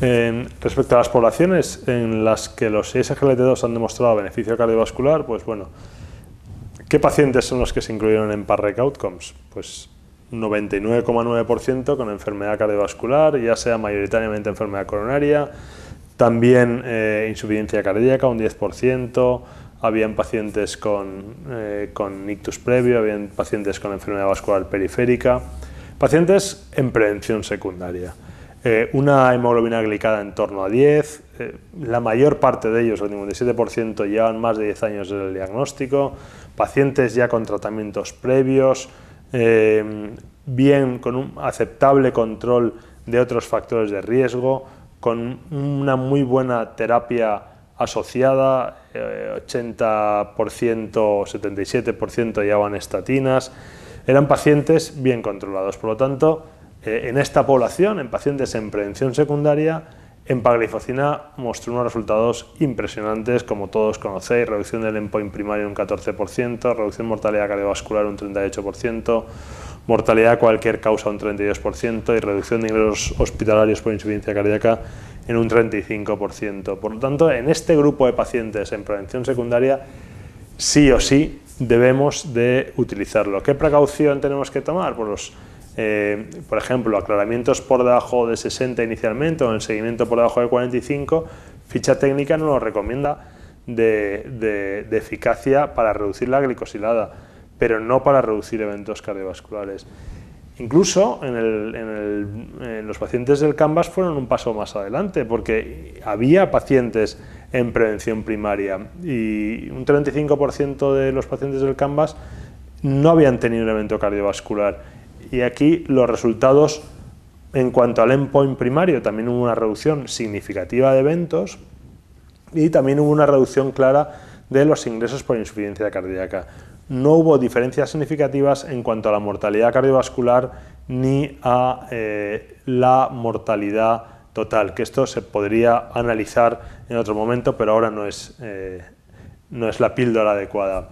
respecto a las poblaciones en las que los 6 2 han demostrado beneficio cardiovascular, pues bueno, ¿qué pacientes son los que se incluyeron en PARREC Outcomes? Pues 99,9% con enfermedad cardiovascular, ya sea mayoritariamente enfermedad coronaria, también eh, insuficiencia cardíaca, un 10%, habían pacientes con, eh, con ictus previo, habían pacientes con enfermedad vascular periférica, pacientes en prevención secundaria. Eh, una hemoglobina glicada en torno a 10, eh, la mayor parte de ellos, el 97% llevan más de 10 años del diagnóstico, pacientes ya con tratamientos previos, eh, bien con un aceptable control de otros factores de riesgo, con una muy buena terapia asociada, 80%, 77% llevaban estatinas, eran pacientes bien controlados. Por lo tanto, eh, en esta población, en pacientes en prevención secundaria, empaglifocina mostró unos resultados impresionantes, como todos conocéis, reducción del endpoint primario un 14%, reducción de mortalidad cardiovascular un 38%, mortalidad a cualquier causa un 32% y reducción de ingresos hospitalarios por insuficiencia cardíaca en un 35%. Por lo tanto, en este grupo de pacientes en prevención secundaria, sí o sí debemos de utilizarlo. ¿Qué precaución tenemos que tomar? los pues eh, por ejemplo, aclaramientos por debajo de 60 inicialmente o en seguimiento por debajo de 45, ficha técnica no lo recomienda de, eficacia para reducir la glicosilada, pero no para reducir eventos cardiovasculares. Incluso en, los pacientes del CANVAS fueron un paso más adelante, porque había pacientes en prevención primaria y un 35% de los pacientes del CANVAS no habían tenido un evento cardiovascular y aquí los resultados en cuanto al endpoint primario, también hubo una reducción significativa de eventos y también hubo una reducción clara de los ingresos por insuficiencia cardíaca. No hubo diferencias significativas en cuanto a la mortalidad cardiovascular ni a eh, la mortalidad total, que esto se podría analizar en otro momento, pero ahora no es eh, la píldora adecuada.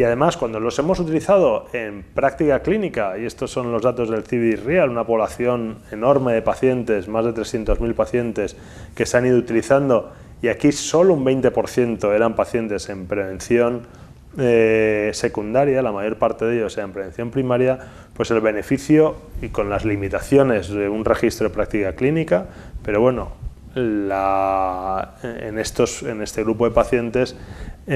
Y además, cuando los hemos utilizado en práctica clínica, y estos son los datos del CIBIS Real, una población enorme de pacientes, más de 300.000 pacientes que se han ido utilizando, y aquí solo un 20% eran pacientes en prevención eh, secundaria, la mayor parte de ellos en prevención primaria, pues el beneficio y con las limitaciones de un registro de práctica clínica, pero bueno, la, en, estos, en este grupo de pacientes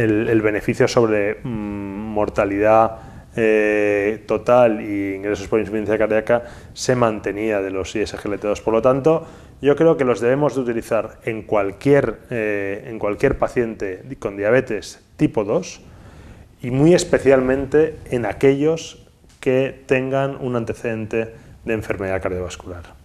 el, beneficio sobre mm, mortalidad eh, total y ingresos por insuficiencia cardíaca se mantenía de los ISGLT2. Por lo tanto, yo creo que los debemos de utilizar en cualquier, eh, en cualquier paciente con diabetes tipo 2 y muy especialmente en aquellos que tengan un antecedente de enfermedad cardiovascular.